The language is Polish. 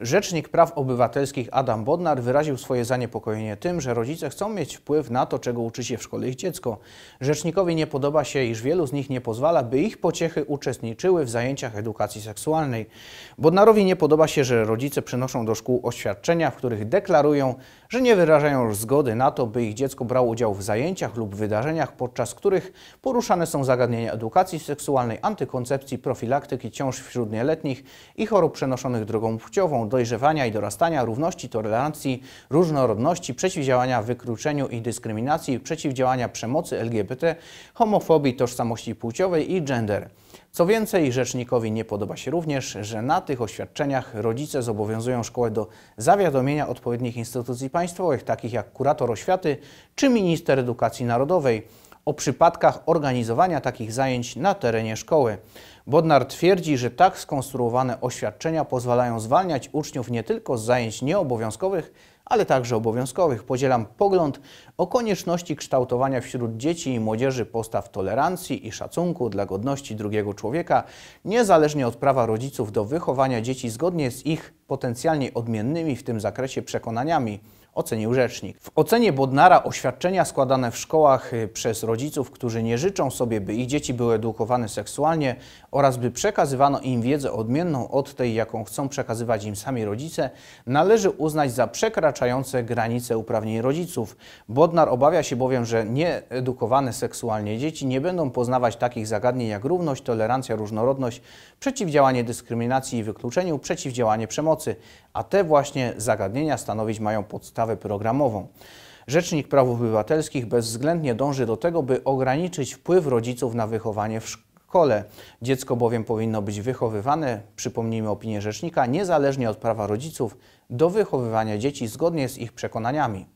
Rzecznik Praw Obywatelskich Adam Bodnar wyraził swoje zaniepokojenie tym, że rodzice chcą mieć wpływ na to, czego uczy się w szkole ich dziecko. Rzecznikowi nie podoba się, iż wielu z nich nie pozwala, by ich pociechy uczestniczyły w zajęciach edukacji seksualnej. Bodnarowi nie podoba się, że rodzice przynoszą do szkół oświadczenia, w których deklarują, że nie wyrażają już zgody na to, by ich dziecko brało udział w zajęciach lub wydarzeniach, podczas których poruszane są zagadnienia edukacji seksualnej, antykoncepcji, profilaktyki ciąż wśród nieletnich i chorób przenoszonych drogą płciową dojrzewania i dorastania, równości, tolerancji, różnorodności, przeciwdziałania wykluczeniu i dyskryminacji, przeciwdziałania przemocy LGBT, homofobii, tożsamości płciowej i gender. Co więcej, rzecznikowi nie podoba się również, że na tych oświadczeniach rodzice zobowiązują szkołę do zawiadomienia odpowiednich instytucji państwowych, takich jak kurator oświaty czy minister edukacji narodowej o przypadkach organizowania takich zajęć na terenie szkoły. Bodnar twierdzi, że tak skonstruowane oświadczenia pozwalają zwalniać uczniów nie tylko z zajęć nieobowiązkowych, ale także obowiązkowych. Podzielam pogląd o konieczności kształtowania wśród dzieci i młodzieży postaw tolerancji i szacunku dla godności drugiego człowieka, niezależnie od prawa rodziców do wychowania dzieci zgodnie z ich potencjalnie odmiennymi w tym zakresie przekonaniami ocenił rzecznik. W ocenie Bodnara oświadczenia składane w szkołach y, przez rodziców, którzy nie życzą sobie, by ich dzieci były edukowane seksualnie oraz by przekazywano im wiedzę odmienną od tej, jaką chcą przekazywać im sami rodzice, należy uznać za przekraczające granice uprawnień rodziców. Bodnar obawia się bowiem, że nieedukowane seksualnie dzieci nie będą poznawać takich zagadnień jak równość, tolerancja, różnorodność, przeciwdziałanie dyskryminacji i wykluczeniu, przeciwdziałanie przemocy, a te właśnie zagadnienia stanowić mają podstawę ustawę programową. Rzecznik Praw Obywatelskich bezwzględnie dąży do tego, by ograniczyć wpływ rodziców na wychowanie w szkole. Dziecko bowiem powinno być wychowywane, przypomnijmy opinię rzecznika, niezależnie od prawa rodziców do wychowywania dzieci zgodnie z ich przekonaniami.